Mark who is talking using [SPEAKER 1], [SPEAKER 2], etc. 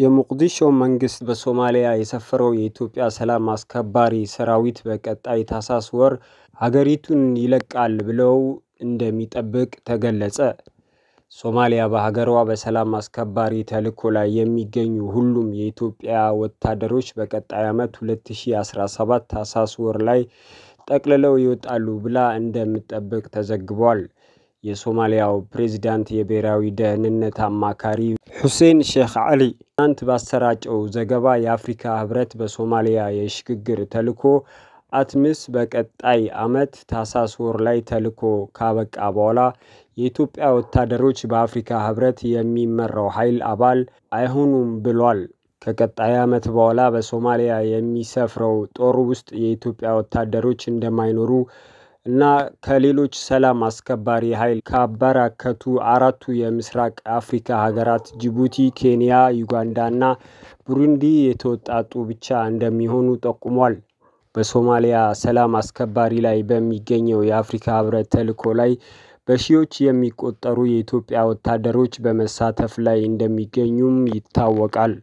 [SPEAKER 1] የሞቃዲሾ መንግስት በሶማሊያ የሰፈረው የኢትዮጵያ ሰላም አስከባሪ ሰራዊት በቀጣይ ታህሳስ ወር ሀገሪቱን ይለቃል ብለው እንደሚጠብቅ ተገለጸ። ሶማሊያ በሀገሯ በሰላም አስከባሪ ተልዕኮ ላይ የሚገኙ ሁሉም የኢትዮጵያ ወታደሮች በቀጣይ ዓመት 2017 ታህሳስ ወር ላይ ጠቅልለው ይወጣሉ ብላ እንደምጠብቅ ተዘግቧል። የሶማሊያው ፕሬዚዳንት የብሔራዊ ደህንነት አማካሪ ሁሴን ሼክ አሊ ትናንት ባሰራጨው ዘገባ የአፍሪካ ህብረት በሶማሊያ የሽግግር ተልዕኮ አትሚስ በቀጣይ ዓመት ታህሳስ ወር ላይ ተልዕኮ ካበቃ በኋላ የኢትዮጵያ ወታደሮች በአፍሪካ ህብረት የሚመራው ኃይል አባል አይሆኑም ብሏል። ከቀጣይ ዓመት በኋላ በሶማሊያ የሚሰፍረው ጦር ውስጥ የኢትዮጵያ ወታደሮች እንደማይኖሩ እና ከሌሎች ሰላም አስከባሪ ኃይል ካበራከቱ አራቱ የምስራቅ አፍሪካ ሀገራት ጅቡቲ፣ ኬንያ፣ ዩጋንዳ እና ቡሩንዲ የተወጣጡ ብቻ እንደሚሆኑ ጠቁሟል። በሶማሊያ ሰላም አስከባሪ ላይ በሚገኘው የአፍሪካ ህብረት ተልዕኮ ላይ በሺዎች የሚቆጠሩ የኢትዮጵያ ወታደሮች በመሳተፍ ላይ እንደሚገኙም ይታወቃል።